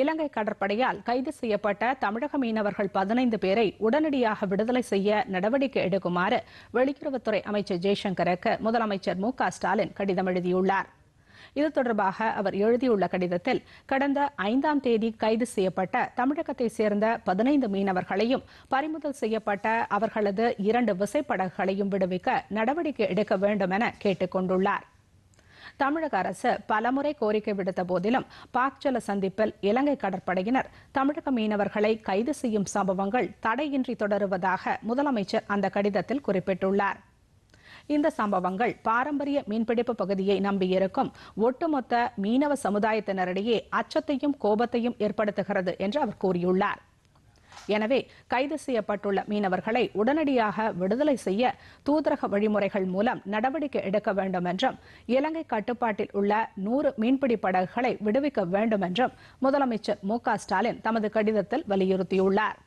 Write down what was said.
இலங்கை கடற்படையால் கைது செய்யப்பட்ட தமிழக மீனவர்கள் பதினைந்து பேரை உடனடியாக விடுதலை செய்ய நடவடிக்கை எடுக்குமாறு வெளியுறவுத்துறை அமைச்சர் ஜெய்சங்கருக்கு முதலமைச்சர் மு ஸ்டாலின் கடிதம் எழுதியுள்ளார் இது தொடர்பாக அவர் எழுதியுள்ள கடிதத்தில் கடந்த ஐந்தாம் தேதி கைது செய்யப்பட்ட தமிழகத்தை சேர்ந்த பதினைந்து மீனவர்களையும் பறிமுதல் செய்யப்பட்ட அவர்களது இரண்டு விசைப்படகுகளையும் விடுவிக்க நடவடிக்கை எடுக்க வேண்டும் என கேட்டுக் கொண்டுள்ளார் தமிழக அரசு பலமுறை கோரிக்கை விடுத்த போதிலும் பாக்ஜல சந்திப்பில் இலங்கை கடற்படையினர் தமிழக மீனவர்களை கைது செய்யும் சம்பவங்கள் தடையின்றி தொடருவதாக முதலமைச்சர் அந்த கடிதத்தில் குறிப்பிட்டுள்ளார் இந்த சம்பவங்கள் பாரம்பரிய மீன்பிடிப்பு பகுதியை நம்பியிருக்கும் ஒட்டுமொத்த மீனவ சமுதாயத்தினரிடையே அச்சத்தையும் கோபத்தையும் ஏற்படுத்துகிறது என்று அவர் கூறியுள்ளார் எனவே கைது செய்யப்பட்டுள்ள மீனவர்களை உடனடியாக விடுதலை செய்ய தூதரக வழிமுறைகள் மூலம் நடவடிக்கை எடுக்க வேண்டும் என்றும் இலங்கை கட்டுப்பாட்டில் உள்ள நூறு மீன்பிடி படகுகளை விடுவிக்க வேண்டும் என்றும் முதலமைச்சர் மு ஸ்டாலின் தமது கடிதத்தில் வலியுறுத்தியுள்ளார்